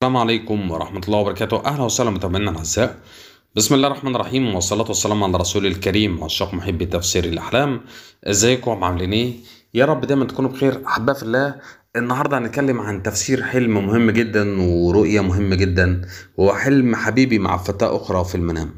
السلام عليكم ورحمة الله وبركاته أهلا وسهلا متابعينا الأعزاء بسم الله الرحمن الرحيم والصلاة والسلام على رسول الكريم عشاق محبي تفسير الأحلام ازيكم عاملين ايه؟ يا رب دايما تكونوا بخير أحباء في الله النهاردة هنتكلم عن تفسير حلم مهم جدا ورؤية مهمة جدا وحلم حبيبي مع فتاة أخرى في المنام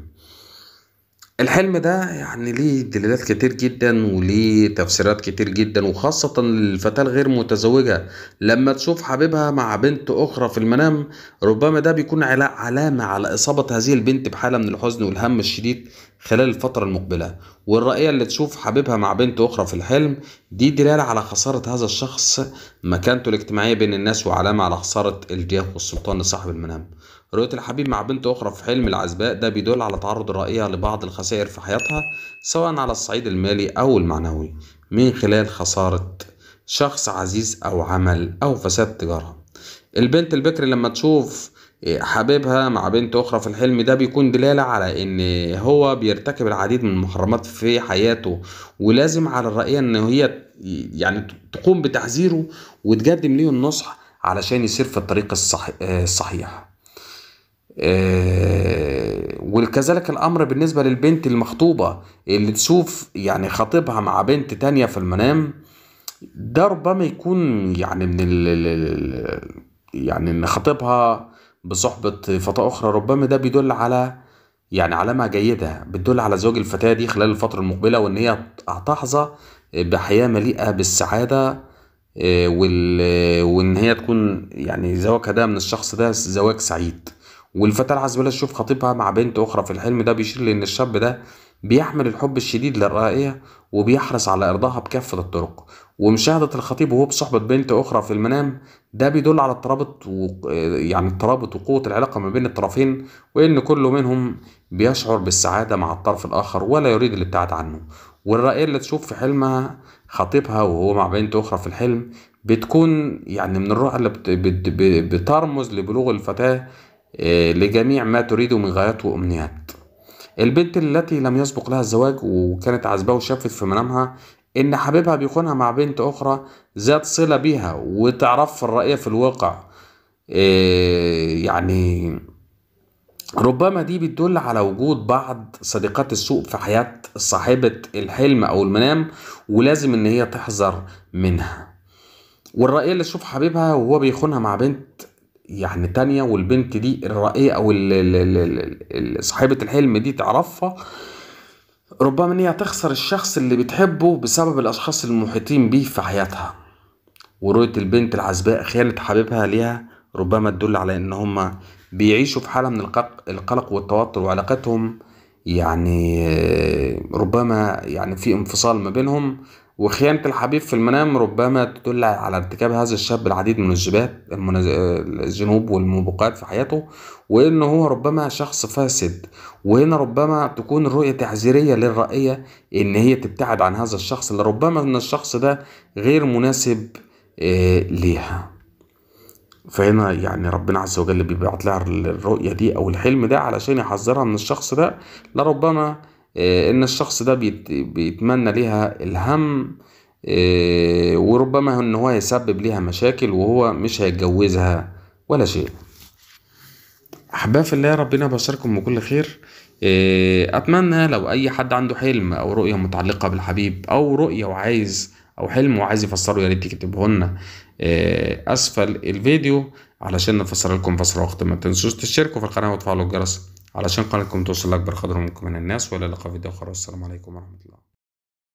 الحلم ده يعني ليه دلالات كتير جدا وليه تفسيرات كتير جدا وخاصة للفتاة الغير متزوجة لما تشوف حبيبها مع بنت أخرى في المنام ربما ده بيكون علامة على إصابة هذه البنت بحالة من الحزن والهم الشديد خلال الفترة المقبلة والرأية اللي تشوف حبيبها مع بنت أخرى في الحلم دي دلالة على خسارة هذا الشخص مكانته الاجتماعية بين الناس وعلامة على خسارة الجاه والسلطان لصاحب المنام رؤية الحبيب مع بنت أخرى في حلم العزباء ده بيدل على تعرض الرأية لبعض الخسائر في حياتها سواء على الصعيد المالي أو المعنوي من خلال خسارة شخص عزيز أو عمل أو فساد تجارة البنت البكر لما تشوف حبيبها مع بنت أخرى في الحلم ده بيكون دلالة على إن هو بيرتكب العديد من المحرمات في حياته ولازم على الرأية إن هي يعني تقوم بتحذيره وتقدم ليه النصح علشان يسير في الطريق الصحيح آه، آه، وكذلك الامر بالنسبه للبنت المخطوبه اللي تشوف يعني خطيبها مع بنت تانية في المنام ده ربما يكون يعني من ال يعني ان خطيبها بصحبة فتاة أخرى ربما ده بيدل على يعني علامة جيدة بتدل على زوج الفتاة دي خلال الفترة المقبلة وإن هي هتحظى بحياة مليئة بالسعادة آه، وإن هي تكون يعني زواجها ده من الشخص ده زواج سعيد والفتاة العازبة تشوف خطيبها مع بنت أخرى في الحلم ده بيشير لأن الشاب ده بيحمل الحب الشديد للرائية وبيحرص على إرضاها بكافة الطرق ومشاهدة الخطيب وهو بصحبة بنت أخرى في المنام ده بيدل على الترابط و... يعني الترابط وقوة العلاقة ما بين الطرفين وإن كل منهم بيشعر بالسعادة مع الطرف الآخر ولا يريد الابتعاد عنه والرائية اللي تشوف في حلمها خطيبها وهو مع بنت أخرى في الحلم بتكون يعني من الرؤى اللي بت... بت... بترمز لبلوغ الفتاة آه، لجميع ما تريده من غايات وأمنيات البنت التي لم يسبق لها الزواج وكانت عزباه وشافت في منامها إن حبيبها بيخونها مع بنت أخرى ذات صلة بيها وتعرف الرأية في الواقع آه، يعني ربما دي بتدل على وجود بعض صديقات السوء في حياة صاحبة الحلم أو المنام ولازم إن هي تحذر منها والرأية اللي تشوف حبيبها وهو بيخونها مع بنت يعني تانية والبنت دي الرقية او صاحبة الحلم دي تعرفها ربما ان هي تخسر الشخص اللي بتحبه بسبب الاشخاص المحيطين بيه في حياتها ورؤية البنت العزباء خيانة حبيبها ليها ربما تدل على ان هما بيعيشوا في حالة من القلق والتوتر وعلاقتهم يعني ربما يعني في انفصال ما بينهم وخيانة الحبيب في المنام ربما تدل على ارتكاب هذا الشاب العديد من الجبات المنز... الذنوب والموبقات في حياته وإنه هو ربما شخص فاسد وهنا ربما تكون الرؤية تحذيرية للرأية إن هي تبتعد عن هذا الشخص اللي ربما إن الشخص ده غير مناسب آه، ليها فهنا يعني ربنا عز وجل بيبعت لها الرؤية دي أو الحلم ده علشان يحذرها من الشخص ده لربما آه، ان الشخص ده بيتمنى ليها الهم آه، وربما ان هو يسبب ليها مشاكل وهو مش هيتجوزها ولا شيء احباب في الله ربنا بشركم بكل خير آه، اتمنى لو اي حد عنده حلم او رؤيه متعلقه بالحبيب او رؤيه وعايز او حلم وعايز يفسره يا ريت تكتبه لنا اسفل الفيديو علشان نفسر لكم فسر وقت ما تنسوش تشتركوا في القناه وتفعلوا الجرس علشان قناتكم توصل لأكبر قدر ممكن من الناس وإلى لقاء فيديو آخر والسلام عليكم ورحمة الله